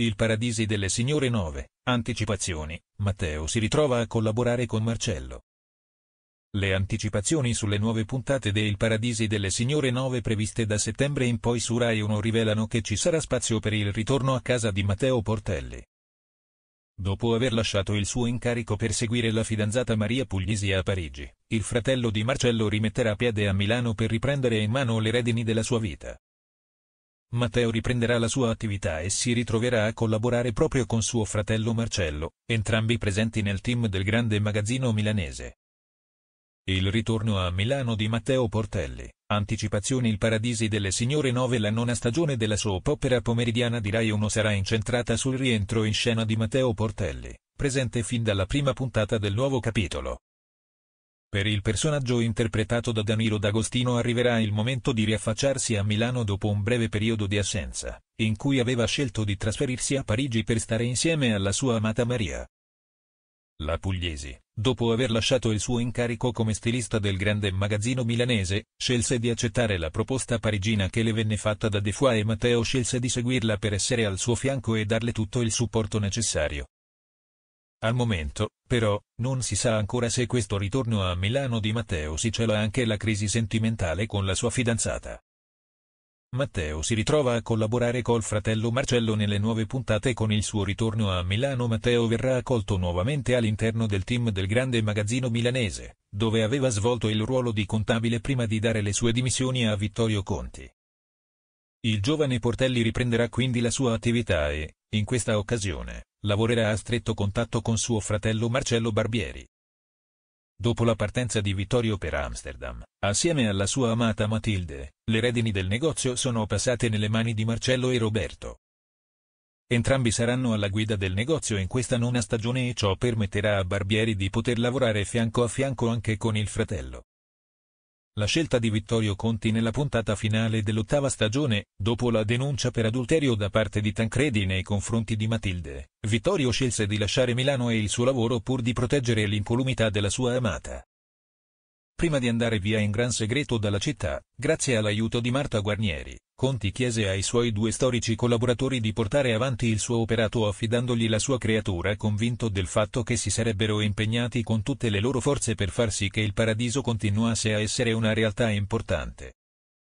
Il Paradisi delle Signore 9, Anticipazioni, Matteo si ritrova a collaborare con Marcello. Le anticipazioni sulle nuove puntate de del Paradisi delle Signore 9 previste da settembre in poi su Rai 1 rivelano che ci sarà spazio per il ritorno a casa di Matteo Portelli. Dopo aver lasciato il suo incarico per seguire la fidanzata Maria Puglisi a Parigi, il fratello di Marcello rimetterà piede a Milano per riprendere in mano le redini della sua vita. Matteo riprenderà la sua attività e si ritroverà a collaborare proprio con suo fratello Marcello, entrambi presenti nel team del grande magazzino milanese. Il ritorno a Milano di Matteo Portelli, anticipazioni Il Paradisi delle Signore 9 La nona stagione della soap opera pomeridiana di Rai 1 sarà incentrata sul rientro in scena di Matteo Portelli, presente fin dalla prima puntata del nuovo capitolo. Per il personaggio interpretato da Danilo D'Agostino arriverà il momento di riaffacciarsi a Milano dopo un breve periodo di assenza, in cui aveva scelto di trasferirsi a Parigi per stare insieme alla sua amata Maria. La Pugliesi, dopo aver lasciato il suo incarico come stilista del grande magazzino milanese, scelse di accettare la proposta parigina che le venne fatta da De Foix e Matteo scelse di seguirla per essere al suo fianco e darle tutto il supporto necessario. Al momento, però, non si sa ancora se questo ritorno a Milano di Matteo si cela anche la crisi sentimentale con la sua fidanzata. Matteo si ritrova a collaborare col fratello Marcello nelle nuove puntate con il suo ritorno a Milano Matteo verrà accolto nuovamente all'interno del team del grande magazzino milanese, dove aveva svolto il ruolo di contabile prima di dare le sue dimissioni a Vittorio Conti. Il giovane Portelli riprenderà quindi la sua attività e, in questa occasione, lavorerà a stretto contatto con suo fratello Marcello Barbieri. Dopo la partenza di Vittorio per Amsterdam, assieme alla sua amata Matilde, le redini del negozio sono passate nelle mani di Marcello e Roberto. Entrambi saranno alla guida del negozio in questa nona stagione e ciò permetterà a Barbieri di poter lavorare fianco a fianco anche con il fratello. La scelta di Vittorio Conti nella puntata finale dell'ottava stagione, dopo la denuncia per adulterio da parte di Tancredi nei confronti di Matilde, Vittorio scelse di lasciare Milano e il suo lavoro pur di proteggere l'incolumità della sua amata. Prima di andare via in gran segreto dalla città, grazie all'aiuto di Marta Guarnieri, Conti chiese ai suoi due storici collaboratori di portare avanti il suo operato affidandogli la sua creatura convinto del fatto che si sarebbero impegnati con tutte le loro forze per far sì che il paradiso continuasse a essere una realtà importante.